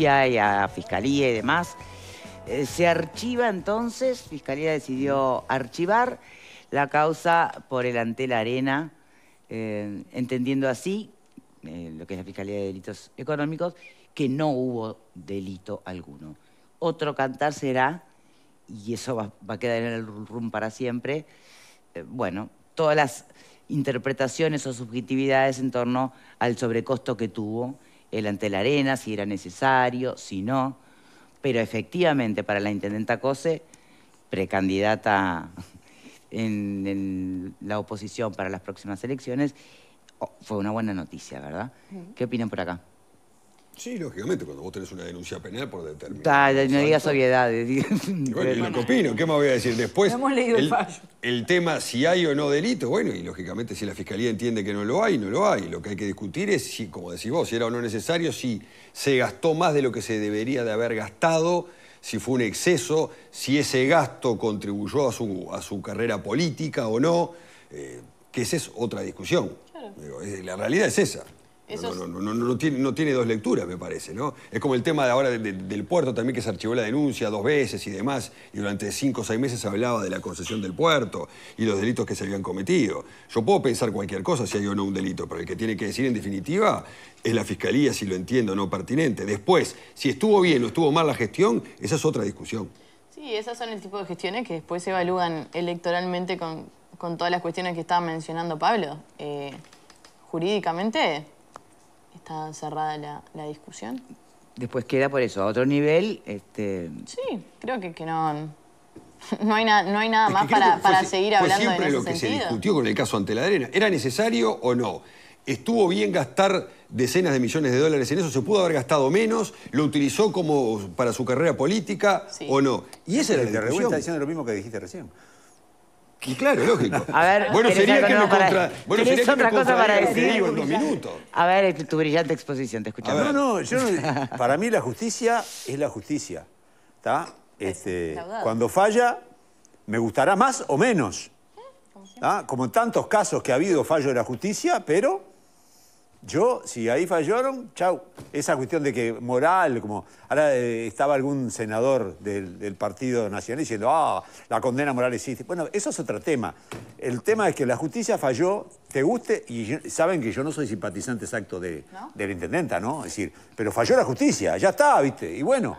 y a fiscalía y demás. Eh, se archiva entonces, fiscalía decidió archivar la causa por el la Arena, eh, entendiendo así eh, lo que es la fiscalía de delitos económicos, que no hubo delito alguno. Otro cantar será, y eso va, va a quedar en el rum para siempre, bueno, todas las interpretaciones o subjetividades en torno al sobrecosto que tuvo el ante la arena, si era necesario, si no. Pero efectivamente para la intendenta Cose, precandidata en la oposición para las próximas elecciones, oh, fue una buena noticia, ¿verdad? ¿Qué opinan por acá? Sí, lógicamente, cuando vos tenés una denuncia penal por determinado. no digas obviedades. bueno, lo que ¿qué más voy a decir después? Hemos leído el, fallo. el tema si hay o no delito, bueno, y lógicamente si la fiscalía entiende que no lo hay, no lo hay. Lo que hay que discutir es si, como decís vos, si era o no necesario, si se gastó más de lo que se debería de haber gastado, si fue un exceso, si ese gasto contribuyó a su, a su carrera política o no, eh, que esa es otra discusión. la realidad es esa no, no, no, no, tiene, no tiene dos lecturas, me parece, ¿no? Es como el tema de ahora del puerto también, que se archivó la denuncia dos veces y demás, y durante cinco o seis meses se hablaba de la concesión del puerto y los delitos que se habían cometido. Yo puedo pensar cualquier cosa si hay o no un delito, pero el que tiene que decir en definitiva es la fiscalía, si lo entiendo o no pertinente. Después, si estuvo bien o estuvo mal la gestión, esa es otra discusión. Sí, esas son el tipo de gestiones que después se evalúan electoralmente con, todas las cuestiones que estaba mencionando Pablo. Eh, jurídicamente ¿Está cerrada la, discusión? Después queda por eso, a otro nivel, este... Sí, creo que, no... No hay, no hay nada más para, seguir hablando fue siempre lo que se discutió con el caso ante ¿Era necesario o no? ¿Estuvo bien gastar decenas de millones de dólares en eso? ¿Se pudo haber gastado menos? ¿Lo utilizó como para su carrera política o no? Y esa era la discusión. diciendo lo mismo que dijiste recién. Y claro, lógico. A ver, bueno, sería que no contra... bueno, sería otra que cosa para decir? en A ver, este, tu brillante exposición, te escuchamos. No, no, yo no... para mí la justicia es la justicia. ¿Está? Este, cuando falla, me gustará más o menos. ¿Eh? Como en tantos casos que ha habido fallo de la justicia, pero yo, si ahí fallaron, chau. Esa cuestión de que moral, como ahora eh, estaba algún senador del, Partido Nacional diciendo, ah, la condena moral existe. Bueno, eso es otro tema. El tema es que la justicia falló, te guste, y saben que yo no soy simpatizante exacto de, la intendenta, ¿no? Es decir, pero falló la justicia, ya está, ¿viste? Y bueno,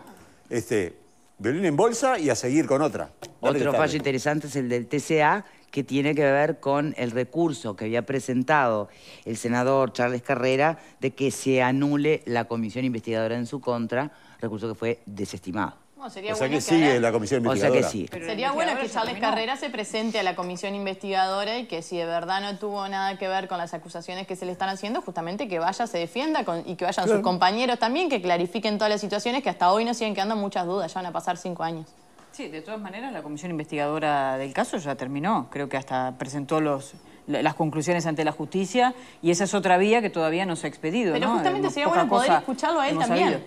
este, violín en bolsa y a seguir con otra. Otro fallo interesante es el del TCA, que tiene que ver con el recurso que había presentado el senador Charles Carrera de que se anule la comisión investigadora en su contra, recurso que fue desestimado. o sea que, sigue la comisión investigadora. sería bueno que Charles Carrera se presente a la comisión investigadora y que si de verdad no tuvo nada que ver con las acusaciones que se le están haciendo, justamente que vaya, se defienda y que vayan sus compañeros también, que clarifiquen todas las situaciones que hasta hoy nos siguen quedando muchas dudas, ya van a pasar cinco años. Sí, de todas maneras la comisión investigadora del caso ya terminó, creo que hasta presentó los las conclusiones ante la justicia y esa es otra vía que todavía no se ha expedido. Pero justamente sería bueno poder escucharlo a él también.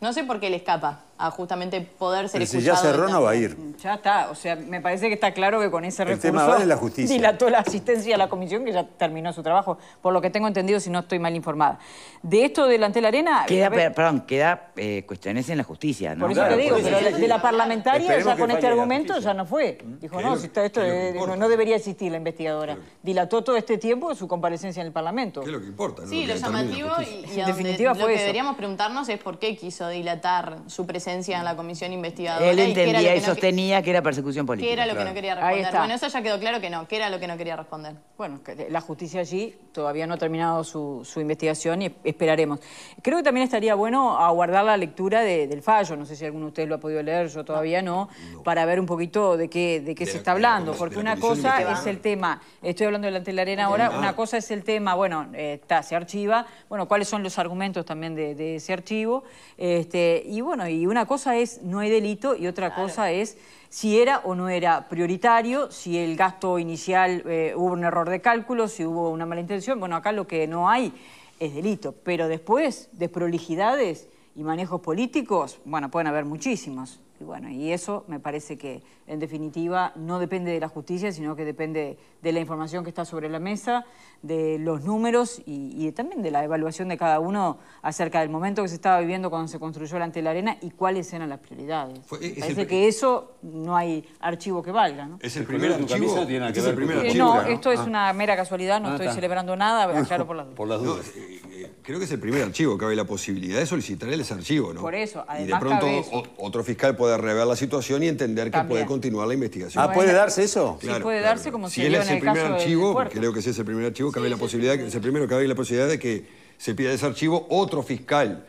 No sé por qué le escapa a justamente poder ser Pero Si ya cerró, no va a ir. Ya está, o sea, me parece que está claro que con ese recurso... la justicia. Dilató la asistencia a la comisión que ya terminó su trabajo, por lo que tengo entendido, si no estoy mal informada. De esto delante de la arena... Queda, perdón, queda eh, cuestiones en la justicia, ¿no? Por eso te digo, pero de la parlamentaria ya con este argumento ya no fue. ¿Mm? Dijo, no, esto no, debería existir la investigadora. Dilató todo este tiempo su comparecencia en el Parlamento. ¿Qué es lo que importa? Sí, lo, llamativo y, definitiva lo que deberíamos preguntarnos es por qué quiso dilatar su presencia en la comisión investigadora. Él entendía y, sostenía que era persecución política. era lo que no quería responder. Bueno, eso ya quedó claro que no, que era lo que no quería responder. Bueno, la justicia allí todavía no ha terminado su, investigación y esperaremos. Creo que también estaría bueno aguardar la lectura del fallo. No sé si alguno de ustedes lo ha podido leer, yo todavía no, para ver un poquito de qué, de qué se está hablando. porque una cosa es el tema, estoy hablando delante de la arena ahora, una cosa es el tema, bueno, está, se archiva, bueno, cuáles son los argumentos también de, ese archivo. Este, y bueno, y una una cosa es no hay delito y otra cosa es si era o no era prioritario, si el gasto inicial eh, hubo un error de cálculo, si hubo una mala intención. Bueno, acá lo que no hay es delito, pero después de prolijidades y manejos políticos, bueno, pueden haber muchísimos. Y bueno, y eso me parece que en definitiva no depende de la justicia, sino que depende de la información que está sobre la mesa, de los números y, también de la evaluación de cada uno acerca del momento que se estaba viviendo cuando se construyó el Ante Arena y cuáles eran las prioridades. parece que eso no hay archivo que valga, ¿no? Es el primer archivo. tiene este que eh, no, esto es ah. una mera casualidad, no ah, estoy celebrando nada, claro, por las dudas. Eh, creo que es el primer archivo que cabe la posibilidad de solicitar ese archivo, ¿no? Por eso, además Y de pronto otro fiscal puede rever la situación y entender que puede continuar la investigación. Ah, ¿puede darse eso? sí, puede darse como si se dio el, primer archivo, creo que es el primer archivo, cabe la posibilidad, es el primero cabe la posibilidad de que se pida ese archivo otro fiscal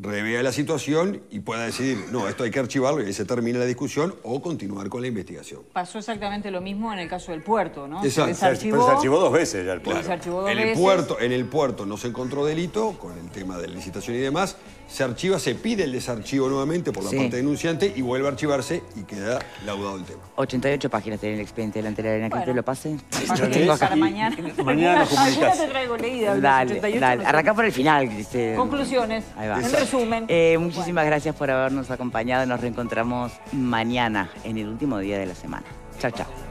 revea la situación y pueda decidir, no, esto hay que archivarlo y ahí se termina la discusión o continuar con la investigación. Pasó exactamente lo mismo en el caso del puerto, ¿no? Se desarchivó, dos veces ya el en, el puerto en el puerto no se encontró delito con el tema de licitación y demás, se archiva, se pide el desarchivo nuevamente por la parte denunciante y vuelve a archivarse y queda laudado el tema. 88 páginas tiene el expediente delante de la arena. que te lo pase? mañana. mañana lo comunicas. te traigo leídas. Dale, dale. Arrancá por el final. Este... Conclusiones. Ahí va. En resumen. Eh, muchísimas gracias por habernos acompañado. Nos reencontramos mañana, en el último día de la semana. Chao, chao.